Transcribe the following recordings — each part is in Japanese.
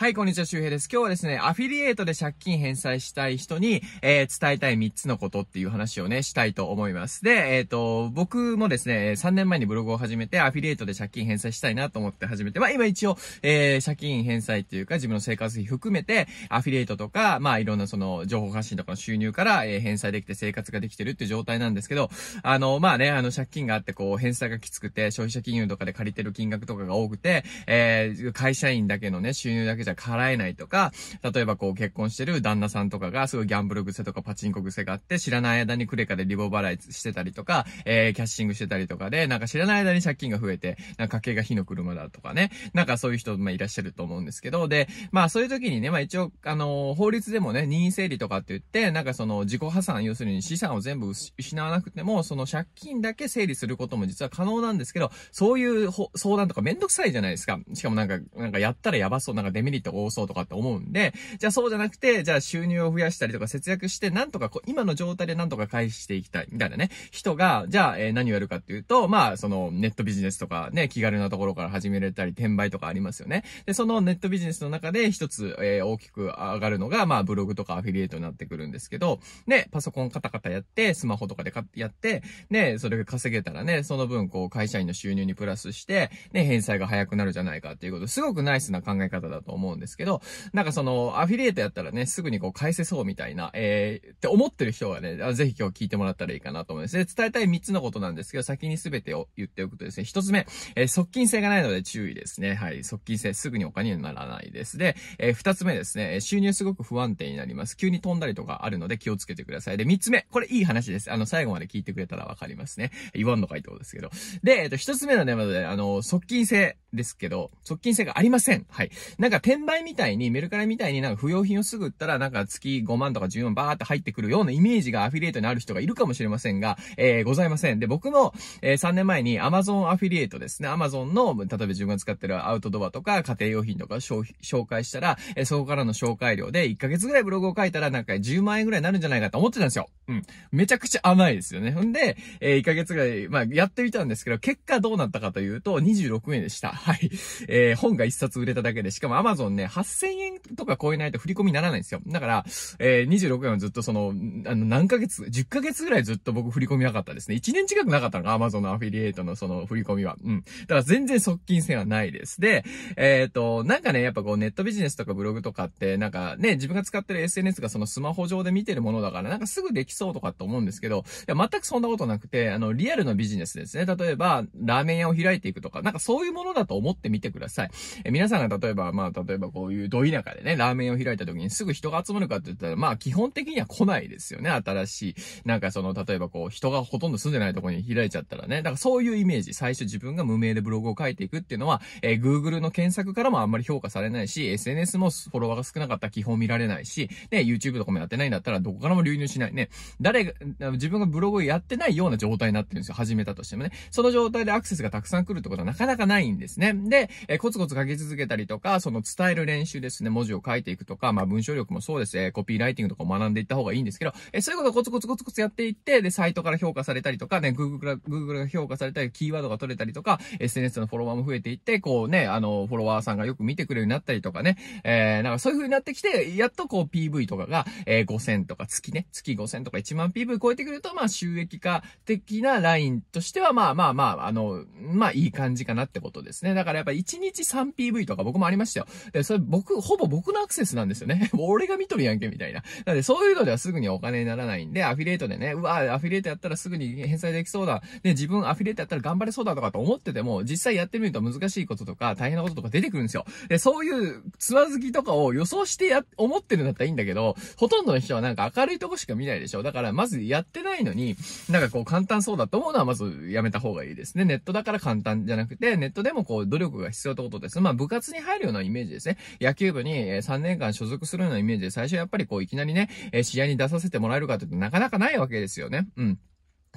はい、こんにちは、周平です。今日はですね、アフィリエイトで借金返済したい人に、えー、伝えたい3つのことっていう話をね、したいと思います。で、えっ、ー、と、僕もですね、3年前にブログを始めて、アフィリエイトで借金返済したいなと思って始めて、まあ今一応、えー、借金返済っていうか、自分の生活費含めて、アフィリエイトとか、まあいろんなその、情報発信とかの収入から、え返済できて生活ができてるっていう状態なんですけど、あの、まあね、あの、借金があって、こう、返済がきつくて、消費者金融とかで借りてる金額とかが多くて、え会社員だけのね、収入だけじゃゃ払えないとか、例えばこう結婚してる旦那さんとかがすごいギャンブル癖とかパチンコ癖があって、知らない間にクレカでリボ払いしてたりとか、えー、キャッシングしてたりとかで、なんか知らない間に借金が増えて、なんか家計が火の車だとかね、なんかそういう人、まあいらっしゃると思うんですけど、で、まあそういう時にね、まあ一応、あのー、法律でもね、任意整理とかって言って、なんかその自己破産、要するに資産を全部失わなくても、その借金だけ整理することも実は可能なんですけど、そういう相談とかめんどくさいじゃないですか。しかもなんか、なんかやったらやばそう、なんかデメリットット多そうとかって思うんで、じゃあそうじゃなくて、じゃあ収入を増やしたりとか節約して、なんとかこう、今の状態でなんとか回避していきたい、みたいなね、人が、じゃあ、え何をやるかっていうと、まあ、その、ネットビジネスとかね、気軽なところから始められたり、転売とかありますよね。で、そのネットビジネスの中で一つ、えー、大きく上がるのが、まあ、ブログとかアフィリエイトになってくるんですけど、ね、パソコンカタカタやって、スマホとかでかやって、ね、それが稼げたらね、その分、こう、会社員の収入にプラスして、ね、返済が早くなるじゃないかっていうこと、すごくナイスな考え方だと思う思うんですけど、なんかその、アフィリエイトやったらね、すぐにこう返せそうみたいな、えー、って思ってる人はね、ぜひ今日聞いてもらったらいいかなと思います。で、伝えたい3つのことなんですけど、先に全てを言っておくとですね、1つ目、えー、側近性がないので注意ですね。はい、側近性すぐにお金にならないです。で、えー、2つ目ですね、収入すごく不安定になります。急に飛んだりとかあるので気をつけてください。で、3つ目、これいい話です。あの、最後まで聞いてくれたらわかりますね。言わんのかいってことですけど。で、えっ、ー、と、1つ目のね、まず、ね、あの、側近性ですけど、側近性がありません。はい。なんか転売みたいに、メルカリみたいになんか不要品をすぐ売ったら、なんか月5万とか10万バーって入ってくるようなイメージがアフィリエイトにある人がいるかもしれませんが、えー、ございません。で、僕も、えー、3年前に Amazon アフィリエイトですね。Amazon の、例えば自分が使ってるアウトドアとか家庭用品とか紹介したら、えー、そこからの紹介料で1ヶ月ぐらいブログを書いたらなんか10万円ぐらいになるんじゃないかと思ってたんですよ。うん。めちゃくちゃ甘いですよね。ほんで、えー、1ヶ月ぐらい、まあ、やってみたんですけど、結果どうなったかというと、26円でした。はい。えー、本が一冊売れただけで、しかも Amazon ね、8000円とか超えないと振り込みにならないんですよ。だから、えー、26円はずっとその、あの、何ヶ月、10ヶ月ぐらいずっと僕振り込みなかったですね。1年近くなかったのが Amazon のアフィリエイトのその振り込みは。うん。だから全然側近性はないです。で、えっ、ー、と、なんかね、やっぱこうネットビジネスとかブログとかって、なんかね、自分が使ってる SNS がそのスマホ上で見てるものだから、なんかすぐできそうとかって思うんですけど、いや、全くそんなことなくて、あの、リアルのビジネスですね。例えば、ラーメン屋を開いていくとか、なんかそういうものだとと思ってみてください。え皆さんが例えば、まあ、例えばこういうど田舎でね、ラーメンを開いた時にすぐ人が集まるかって言ったら、まあ、基本的には来ないですよね、新しい。なんかその、例えばこう、人がほとんど住んでないところに開いちゃったらね。だからそういうイメージ。最初自分が無名でブログを書いていくっていうのは、えー、Google の検索からもあんまり評価されないし、SNS もフォロワーが少なかったら基本見られないし、ね、YouTube とかもやってないんだったらどこからも流入しない。ね、誰が、自分がブログをやってないような状態になってるんですよ。始めたとしてもね。その状態でアクセスがたくさん来るってことはなかなかないんですね。ね。で、えー、コツコツ書き続けたりとか、その伝える練習ですね。文字を書いていくとか、まあ文章力もそうです。えー、コピーライティングとかを学んでいった方がいいんですけど、えそういうことをコツコツコツコツやっていって、で、サイトから評価されたりとか、ね、Google が、Google が評価されたり、キーワードが取れたりとか、SNS のフォロワーも増えていって、こうね、あの、フォロワーさんがよく見てくれるようになったりとかね、えー、なんかそういう風になってきて、やっとこう PV とかが、えー、5000とか月ね、月5000とか1万 PV 超えてくると、まあ収益化的なラインとしては、まあまあまあ、あの、まあいい感じかなってことですね。ね、だからやっぱ1日 3PV とか僕もありましたよ。で、それ僕、ほぼ僕のアクセスなんですよね。俺が見とるやんけ、みたいな。なんで、そういうのではすぐにお金にならないんで、アフィリエイトでね、うわ、アフィリエイトやったらすぐに返済できそうだ。で、自分アフィリエイトやったら頑張れそうだとかと思ってても、実際やってみると難しいこととか、大変なこととか出てくるんですよ。で、そういうつまずきとかを予想してや、思ってるんだったらいいんだけど、ほとんどの人はなんか明るいとこしか見ないでしょ。だから、まずやってないのに、なんかこう簡単そうだと思うのはまずやめた方がいいですね。ネットだから簡単じゃなくて、ネットでもこう努力が必要ってことです。まあ部活に入るようなイメージですね。野球部に3年間所属するようなイメージで、最初やっぱりこういきなりね、試合に出させてもらえるかってなかなかないわけですよね。うん。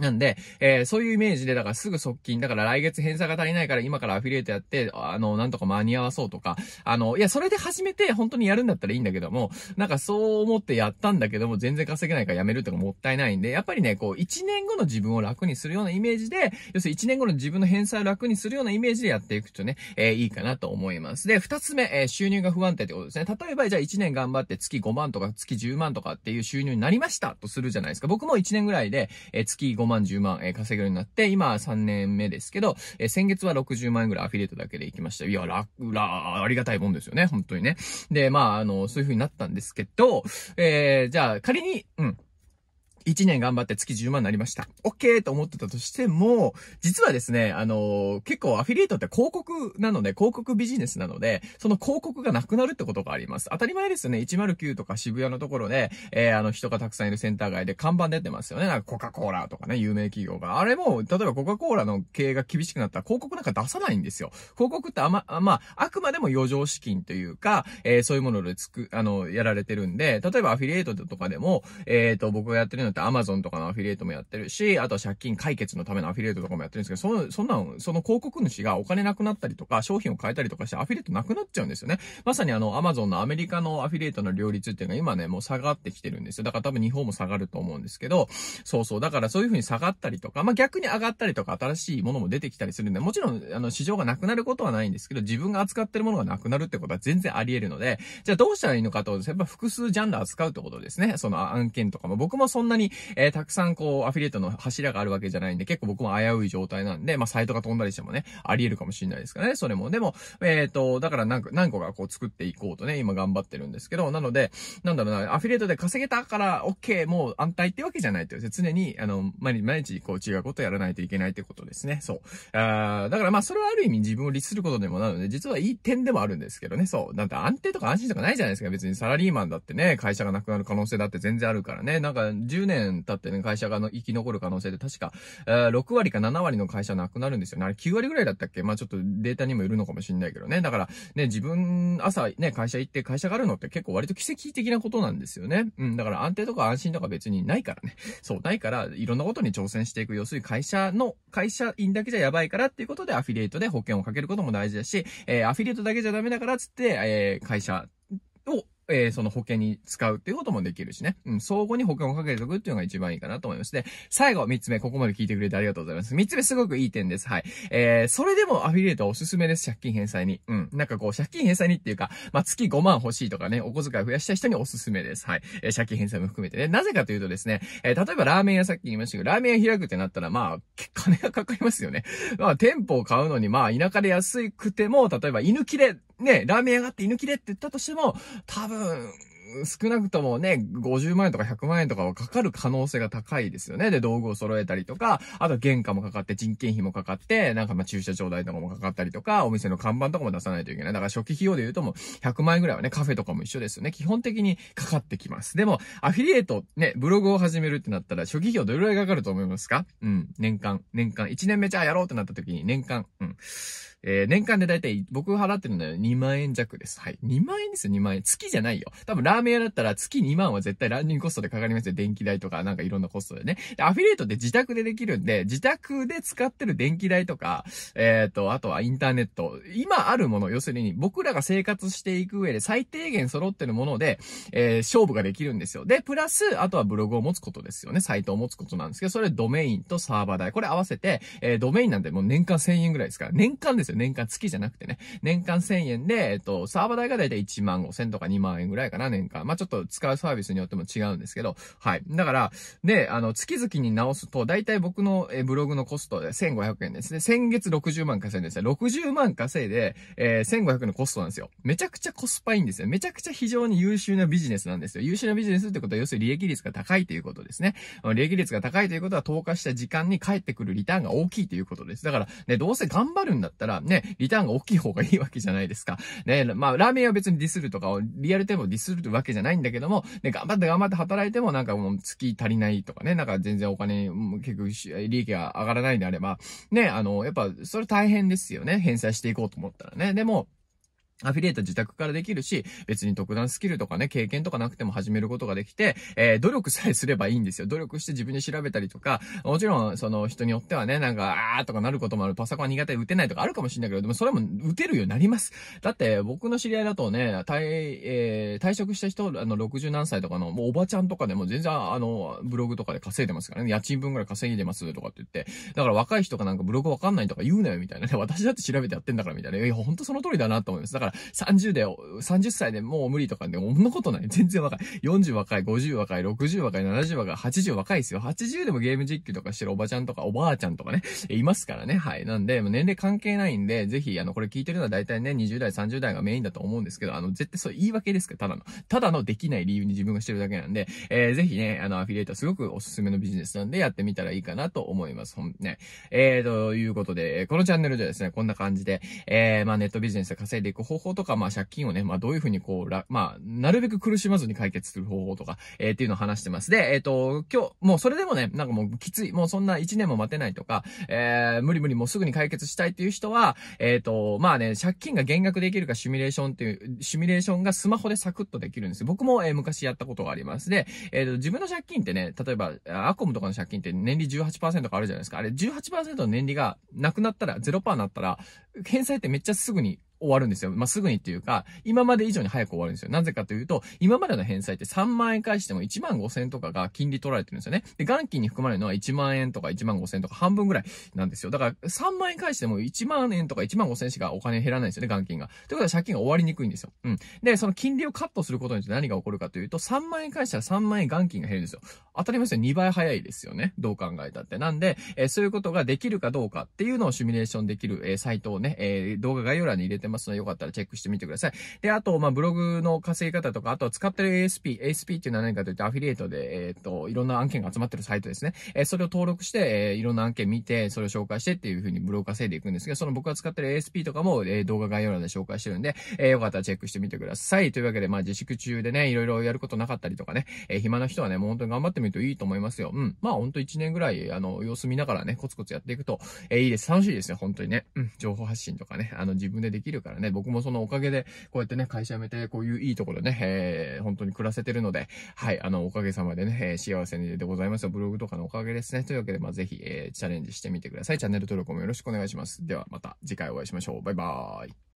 なんで、えー、そういうイメージで、だからすぐ側近、だから来月返済が足りないから今からアフィリエイトやって、あの、なんとか間に合わそうとか、あの、いや、それで始めて本当にやるんだったらいいんだけども、なんかそう思ってやったんだけども、全然稼げないからやめるとかもったいないんで、やっぱりね、こう、1年後の自分を楽にするようなイメージで、要するに1年後の自分の返済を楽にするようなイメージでやっていくとね、えー、いいかなと思います。で、2つ目、えー、収入が不安定ってことですね。例えば、じゃあ1年頑張って月5万とか月10万とかっていう収入になりましたとするじゃないですか。僕も1年ぐらいで、え月5 5万、10万、えー、稼ぐようになって、今3年目ですけど、えー、先月は60万円ぐらいアフィリエイトだけで行きました。いや、ら、ら、ありがたいもんですよね、本当にね。で、まあ、あの、そういう風になったんですけど、えー、じゃあ、仮に、うん。1年頑張って月10万になりました。OK! と思ってたとしても、実はですね、あのー、結構アフィリエイトって広告なので、広告ビジネスなので、その広告がなくなるってことがあります。当たり前ですよね。109とか渋谷のところで、えー、あの人がたくさんいるセンター街で看板出てますよね。なんかコカ・コーラとかね、有名企業が。あれも、例えばコカ・コーラの経営が厳しくなったら広告なんか出さないんですよ。広告ってあま、あまあ、あくまでも余剰資金というか、えー、そういうものでつく、あの、やられてるんで、例えばアフィリエイトとかでも、えっ、と、僕がやってるのってアマゾンとかのアフィリエイトもやってるし、あとは借金解決のためのアフィリエイトとかもやってるんですけど、その、そんなん、その広告主がお金なくなったりとか、商品を変えたりとかしてアフィリエイトなくなっちゃうんですよね。まさにあの、アマゾンのアメリカのアフィリエイトの両立っていうのが今ね、もう下がってきてるんですよ。だから多分日本も下がると思うんですけど、そうそう。だからそういう風に下がったりとか、まあ、逆に上がったりとか、新しいものも出てきたりするんで、もちろん、あの、市場がなくなることはないんですけど、自分が扱ってるものがなくなるってことは全然あり得るので、じゃあどうしたらいいのかと、やっぱ複数ジャンル扱うってことですね。その案件とかも。僕もそんなにに、えー、たくさんこう、アフィリエイトの柱があるわけじゃないんで、結構僕も危うい状態なんで、まあ、サイトが飛んだりしてもね、あり得るかもしれないですからね、それも。でも、えっ、ー、と、だから何個、何個かこう作っていこうとね、今頑張ってるんですけど、なので、なんだろうな、アフィリエイトで稼げたから、OK、もう安泰ってわけじゃないって常に、あの、毎日、毎日こう違うことやらないといけないってことですね。そう。あだからまあ、それはある意味自分を律することでもなので、実はいい点でもあるんですけどね、そう。だって安定とか安心とかないじゃないですか、別にサラリーマンだってね、会社がなくなる可能性だって全然あるからね、なんか10年年経ってね、会社がの生き残る可能性で確か、えー、6割か7割の会社なくなるんですよね。あれ9割ぐらいだったっけまあちょっとデータにもよるのかもしれないけどね。だから、ね、自分、朝ね、会社行って会社があるのって結構割と奇跡的なことなんですよね。うん、だから安定とか安心とか別にないからね。そう、ないから、いろんなことに挑戦していく。要するに会社の、会社員だけじゃやばいからっていうことでアフィリエイトで保険をかけることも大事だし、えー、アフィリエイトだけじゃダメだからっつって、えー、会社、えー、その保険に使うっていうこともできるしね。うん、相互に保険をかけておくっていうのが一番いいかなと思います。で、最後、三つ目、ここまで聞いてくれてありがとうございます。三つ目、すごくいい点です。はい。えー、それでもアフィリエイトおすすめです。借金返済に。うん。なんかこう、借金返済にっていうか、まあ、月5万欲しいとかね、お小遣い増やした人におすすめです。はい。えー、借金返済も含めてね。なぜかというとですね、えー、例えばラーメン屋さっき言いましたけど、ラーメン屋開くってなったら、まあ、金がかかりますよね。まあ、店舗を買うのに、まあ、田舎で安くても、例えば、犬切れね、ラーメン屋があって犬切れでって言ったとしても、多分、少なくともね、50万円とか100万円とかはかかる可能性が高いですよね。で、道具を揃えたりとか、あと原価もかかって、人件費もかかって、なんかまあ駐車場代とかもかかったりとか、お店の看板とかも出さないといけない。だから初期費用で言うとも100万円ぐらいはね、カフェとかも一緒ですよね。基本的にかかってきます。でも、アフィリエイト、ね、ブログを始めるってなったら、初期費用どれぐらいかかると思いますかうん、年間、年間、1年目じゃあやろうってなった時に年間、うん。えー、年間でだいたい僕払ってるのは2万円弱です。はい。2万円ですよ、2万円。月じゃないよ。多分ラーメン屋だったら月2万は絶対ランニングコストでかかりますよ。電気代とか、なんかいろんなコストでね。で、アフィリエイトって自宅でできるんで、自宅で使ってる電気代とか、えっ、ー、と、あとはインターネット。今あるもの、要するに僕らが生活していく上で最低限揃ってるもので、えー、勝負ができるんですよ。で、プラス、あとはブログを持つことですよね。サイトを持つことなんですけど、それドメインとサーバー代。これ合わせて、えー、ドメインなんでもう年間1000円ぐらいですから、年間ですよ。よ。年間月じゃなくてね。年間1000円で、えっと、サーバー代がだいたい1万5千とか2万円ぐらいかな、年間。まあ、ちょっと使うサービスによっても違うんですけど、はい。だから、で、あの、月々に直すと、だいたい僕のえブログのコストで1500円ですね。先月60万稼いですね。60万稼いで、えー、1500のコストなんですよ。めちゃくちゃコスパいいんですよ。めちゃくちゃ非常に優秀なビジネスなんですよ。優秀なビジネスってことは、要するに利益率が高いということですね。利益率が高いということは、投下した時間に返ってくるリターンが大きいということです。だから、ね、どうせ頑張るんだったら、ね、リターンが大きい方がいいわけじゃないですか。ね、まあ、ラーメンは別にディスるとかをリアルタイムディスるわけじゃないんだけども、ね、頑張って頑張って働いてもなんかもう月足りないとかね、なんか全然お金、結局利益が上がらないんであれば、ね、あの、やっぱそれ大変ですよね。返済していこうと思ったらね。でも、アフィリエイト自宅からできるし、別に特段スキルとかね、経験とかなくても始めることができて、えー、努力さえすればいいんですよ。努力して自分で調べたりとか、もちろん、その人によってはね、なんか、あーとかなることもある、パソコン苦手、打てないとかあるかもしれないけど、でもそれも打てるようになります。だって、僕の知り合いだとね、退、えー、退職した人、あの、60何歳とかの、もうおばちゃんとかでも全然、あの、ブログとかで稼いでますからね、家賃分ぐらい稼いでますとかって言って、だから若い人がなんかブログわかんないとか言うなよみたいなね、私だって調べてやってんだからみたいな、いや、ほんとその通りだなと思います。だから、30で、30歳でもう無理とかね、そんなことない。全然若い。40若い、50若い、60若い、70若い、80若いですよ。80でもゲーム実況とかしてるおばちゃんとかおばあちゃんとかね、いますからね。はい。なんで、年齢関係ないんで、ぜひ、あの、これ聞いてるのは大体ね、20代、30代がメインだと思うんですけど、あの、絶対そう言い訳ですから、ただの。ただのできない理由に自分がしてるだけなんで、えー、ぜひね、あの、アフィリエイトすごくおすすめのビジネスなんで、やってみたらいいかなと思います。ほんね。えー、ということで、このチャンネルではですね、こんな感じで、えー、まあ、ネットビジネスで稼いでいく方方法とか、まあ、借金をね、まあ、どういうふうにこう、まあ、なるべく苦しまずに解決する方法とか、えー、っていうのを話してます。で、えっ、ー、と、今日、もうそれでもね、なんかもうきつい、もうそんな1年も待てないとか、えー、無理無理もうすぐに解決したいっていう人は、えっ、ー、と、まあね、借金が減額できるかシミュレーションっていう、シミュレーションがスマホでサクッとできるんですよ。僕も、えー、昔やったことがあります。で、えっ、と、自分の借金ってね、例えば、アコムとかの借金って年利18%かあるじゃないですか。あれ18%の年利がなくなったら、0%になったら、返済ってめっちゃすぐに終わるんですよ。まあ、すぐにっていうか、今まで以上に早く終わるんですよ。なぜかというと、今までの返済って3万円返しても1万5千とかが金利取られてるんですよね。で、元金に含まれるのは1万円とか1万5千とか半分ぐらいなんですよ。だから、3万円返しても1万円とか1万5千しかお金減らないんですよね、元金が。ということは借金が終わりにくいんですよ。うん。で、その金利をカットすることによって何が起こるかというと、3万円返したら3万円元金が減るんですよ。当たり前ですよ。2倍早いですよね。どう考えたって。なんで、えー、そういうことができるかどうかっていうのをシミュレーションできる、えー、サイトをね、えー、動画概要欄に入れてますので、よかったらチェックしてみてください。で、あと、まあ、ブログの稼ぎ方とか、あとは使ってる ASP、ASP っていうのは何かというと、アフィリエイトで、えっ、ー、と、いろんな案件が集まってるサイトですね。えー、それを登録して、えー、いろんな案件見て、それを紹介してっていう風にブログ稼いでいくんですけど、その僕が使ってる ASP とかも、え動画概要欄で紹介してるんで、えよかったらチェックしてみてください。というわけで、まあ、自粛中でね、いろいろやることなかったりとかね、え暇な人はね、もう本当に頑張ってみるといいと思いますよ。うん。まあ、ほんと1年ぐらい、あの、様子見ながらね、コツコツやっていくと、えいいです。楽しいですね、本当にね。うん。情報発信とかね、あの、自分でできるからね、僕もそのおかげで、こうやってね、会社辞めて、こういういいところね、えー、本当に暮らせてるので、はい、あの、おかげさまでね、えー、幸せにでございますよ。ブログとかのおかげですね。というわけで、まあ、ぜひ、えー、チャレンジしてみてください。チャンネル登録もよろしくお願いします。では、また次回お会いしましょう。バイバーイ。